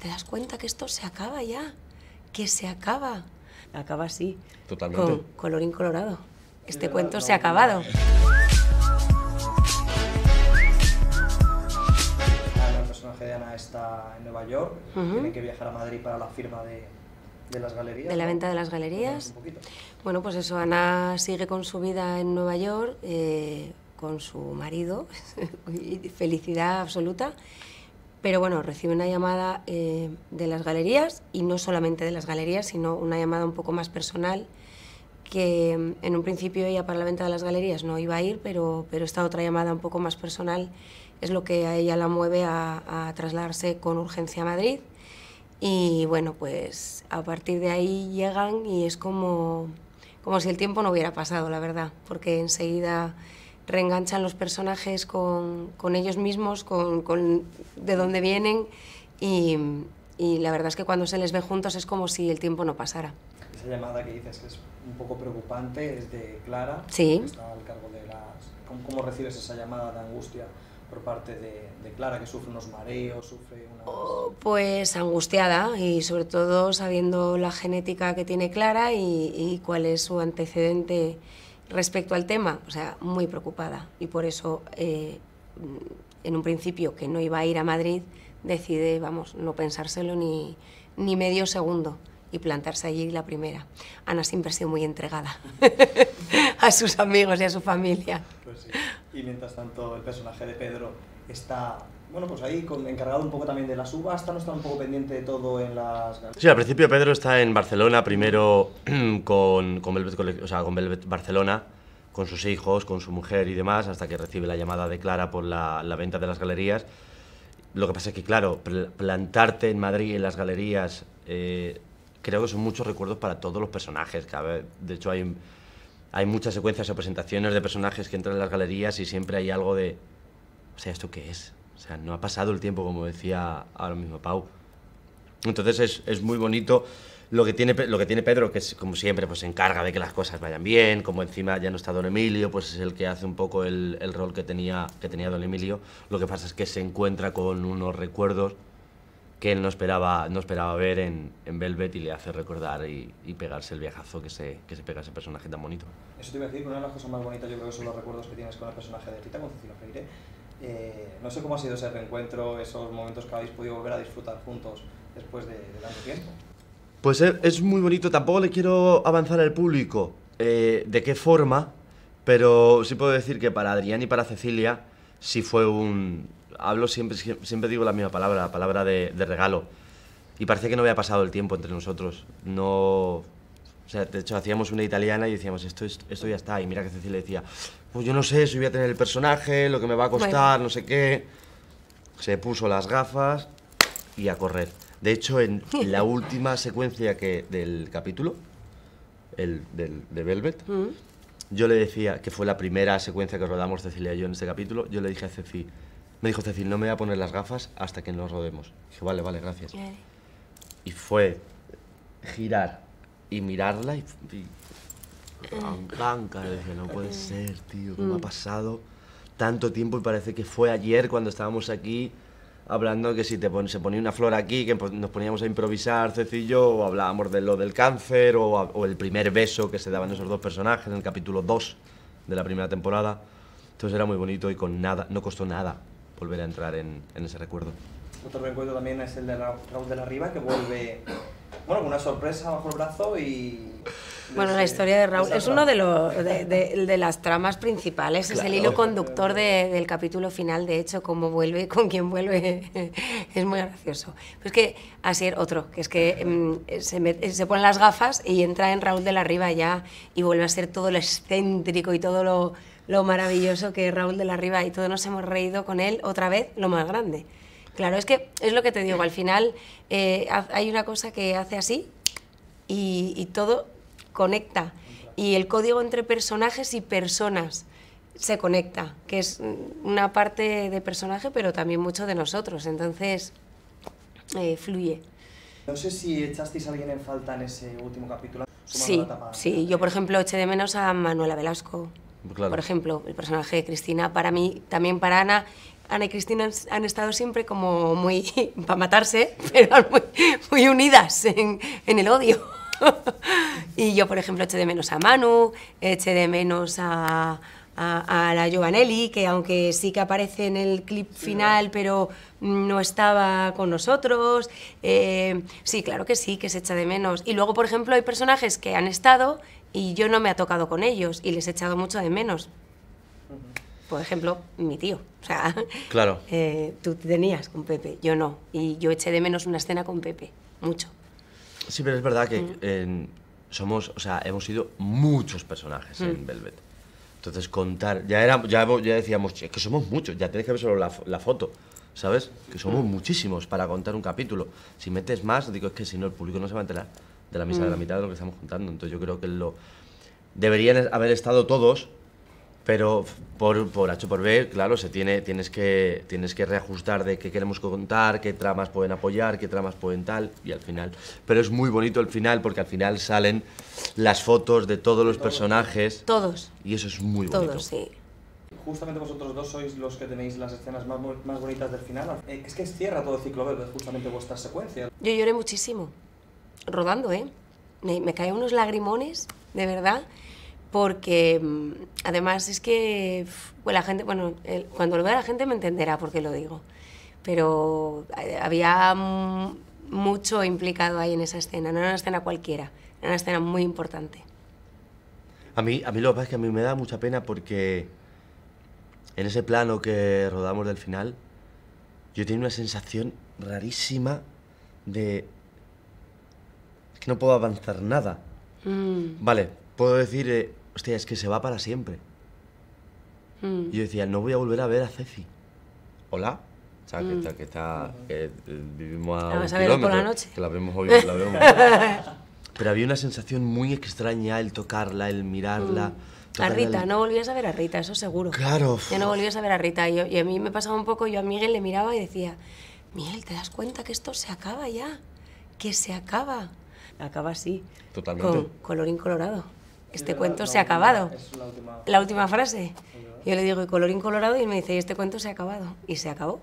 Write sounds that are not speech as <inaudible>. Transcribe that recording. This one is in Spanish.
¿te das cuenta que esto se acaba ya? Que se acaba. Acaba así. Con color incolorado. Este cuento se ha acabado. El personaje de Ana está en Nueva York. Tiene que viajar a Madrid para la firma de, de las galerías. De la venta de las galerías. Bueno, pues eso, Ana sigue con su vida en Nueva York, eh, con su marido, <laughs> felicidad absoluta pero bueno, recibe una llamada eh, de las galerías y no solamente de las galerías, sino una llamada un poco más personal que mm, en un principio ella para la venta de las galerías no iba a ir, pero, pero esta otra llamada un poco más personal es lo que a ella la mueve a, a trasladarse con urgencia a Madrid. Y bueno, pues a partir de ahí llegan y es como, como si el tiempo no hubiera pasado, la verdad, porque enseguida reenganchan los personajes con, con ellos mismos, con, de dónde vienen y, la verdad es que cuando se les ve juntos es como si el tiempo no pasara. Esa llamada que dices que es un poco preocupante es de Clara, sí. está al cargo de las... ¿Cómo, recibes esa llamada de angustia? por parte de, Clara, que sufre unos mareos, sufre una... Oh, pues angustiada y sobre todo sabiendo la genética que tiene Clara y, y cuál es su antecedente Respecto al tema, o sea, muy preocupada y por eso eh, en un principio que no iba a ir a Madrid, decide, vamos, no pensárselo ni, ni medio segundo y plantarse allí la primera. Ana siempre ha sido muy entregada <laughs> a sus amigos y a su familia. Pues sí. Y mientras tanto, el personaje de Pedro está bueno, pues ahí encargado un poco también de la subasta, no está un poco pendiente de todo en las... Sí, al principio Pedro está en Barcelona, primero <clears throat> con, con, Velvet, o sea, con Velvet Barcelona, con sus hijos, con su mujer y demás, hasta que recibe la llamada de Clara por la, la venta de las galerías. Lo que pasa es que, claro, plantarte en Madrid, en las galerías, eh, creo que son muchos recuerdos para todos los personajes. Ver, de hecho, hay, hay muchas secuencias o presentaciones de personajes que entran en las galerías y siempre hay algo de, o sea, ¿esto qué es? O sea, no ha pasado el tiempo, como decía ahora mismo Pau. Entonces es, muy bonito lo que, tiene, lo que tiene Pedro, que como siempre, pues se encarga de que las cosas vayan bien, como encima ya no está Don Emilio, pues es el que hace un poco el, rol que tenía, que tenía Don Emilio. Lo que pasa es que se encuentra con unos recuerdos que él no esperaba, no esperaba ver en, en Velvet y le hace recordar y, pegarse el viajazo que se, pega ese personaje tan bonito. Eso te iba a decir, una de las cosas más bonitas yo creo que son los recuerdos que tienes con el personaje de Tita Concecino Freire, eh, no sé cómo ha sido ese reencuentro, esos momentos que habéis podido volver a disfrutar juntos después de, tanto tiempo. Pues es muy bonito, tampoco le quiero avanzar al público eh, de qué forma, pero sí puedo decir que para Adrián y para Cecilia sí fue un... Hablo siempre, siempre digo la misma palabra, la palabra de, regalo. Y parece que no había pasado el tiempo entre nosotros. No, de hecho, hacíamos una italiana y decíamos, esto, esto ya está. Y mira que le decía, pues yo no sé si voy a tener el personaje, lo que me va a costar, no sé qué. Se puso las gafas y a correr. De hecho, en <laughs> la última secuencia que, del capítulo, el, de Velvet, mm. yo le decía, que fue la primera secuencia que rodamos Cecilia y yo en este capítulo, yo le dije a Ceci, me dijo Ceci, no me voy a poner las gafas hasta que nos rodemos. Dije, vale, vale, gracias. Y fue girar y mirarla y, y ah. Ah, dije, no puede ah. ser, tío, cómo ha mm. pasado tanto tiempo y parece que fue ayer cuando estábamos aquí hablando que si te se ponía una flor aquí, que nos poníamos a improvisar, Cecilio o hablábamos de lo del cáncer, o, el primer beso que se daban esos dos personajes en el capítulo 2 de la primera temporada. Entonces era muy bonito y con nada, no costó nada volver a entrar en, en ese recuerdo. Otro recuerdo también es el de Raúl de la Riva, que vuelve bueno, una sorpresa bajo el brazo y... Bueno, la eh, historia de Raúl es uno de, de, las tramas principales, es el hilo conductor del capítulo final, de hecho, cómo vuelve con quién vuelve, <laughs> es muy gracioso. Pues que así es otro, que es que mm, se, ponen las gafas y entra en Raúl de la Riva ya y vuelve a ser todo lo excéntrico y todo lo, maravilloso que es Raúl de la Riva y todos nos hemos reído con él otra vez, lo más grande. Claro, es que es lo que te digo, al final eh, hay una cosa que hace así y, todo conecta. Y el código entre personajes y personas se conecta, que es una parte de personaje, pero también mucho de nosotros. Entonces, eh, fluye. No sé si echasteis a alguien en falta en ese último capítulo. Sí, sí, yo por ejemplo eché de menos a Manuela Velasco. Por ejemplo, el personaje de Cristina, para mí, también para Ana, Ana y Cristina han, estado siempre como muy, <laughs> para matarse, <laughs> pero muy, unidas en, el odio. <laughs> y yo, por ejemplo, eché de menos a Manu, eché de menos a, la Giovanelli, que aunque sí que aparece en el clip final, pero no estaba con nosotros. Eh, sí, claro que sí, que se echa de menos. Y luego, por ejemplo, hay personajes que han estado y yo no me ha tocado con ellos y les he echado mucho de menos por ejemplo, mi tío. claro. <laughs> Eh, tú tenías con Pepe, yo no. Y yo eché de menos una escena con Pepe, mucho. Sí, pero es verdad que mm. somos, o sea, hemos sido muchos personajes en mm. Velvet. Entonces contar, ya ya, decíamos, es que somos muchos, ya tenéis que ver solo la, foto, ¿sabes? Que somos mm. muchísimos para contar un capítulo. Si metes más, digo, es que si no, el público no se va a enterar de la misa de la mitad de lo que estamos contando. Entonces yo creo que lo deberían haber estado todos, pero por, por H por B, claro, se tiene, tienes, que, tienes que reajustar de qué queremos contar, qué tramas pueden apoyar, qué tramas pueden tal, y al final. Pero es muy bonito el final, porque al final salen las fotos de todos los personajes. Todos. Y eso es muy bonito. Todos, sí. Justamente vosotros dos sois los que tenéis las escenas más, más bonitas del final. Eh, es que cierra todo el ciclo verde justamente vuestra secuencia. Yo lloré muchísimo, rodando, ¿eh? Me, me caen unos lagrimones, de verdad porque mm, además es que la gente, bueno, cuando lo vea la gente me entenderá por qué lo digo, pero eh, había mm, mucho implicado ahí en esa escena, no era una escena cualquiera, era una escena muy importante. A mí, a mí lo que pasa es que a mí me da mucha pena porque en ese plano que rodamos del final, yo tenía una sensación rarísima de que no puedo avanzar nada. Mm. Vale, puedo decir, eh, hostia, es que se va para siempre. Mm. Y yo decía, no voy a volver a ver a Ceci. Hola. O sea, que, mm. está, eh, vivimos a, Vamos a ver por la noche. Que la vemos hoy, la vemos. <laughs> Pero había una sensación muy extraña el tocarla, el mirarla. Mm. a Rita, no volvías a ver a Rita, eso seguro. Claro. Ya no volvías a ver a Rita. Y, yo, y a mí me pasaba un poco, yo a Miguel le miraba y decía, Miguel, ¿te das cuenta que esto se acaba ya? Que se acaba. Acaba así. Totalmente. Con color incolorado este cuento se ha acabado. la última frase. Yo le digo, y colorín colorado, y me dice, y este cuento se ha acabado. Y se acabó.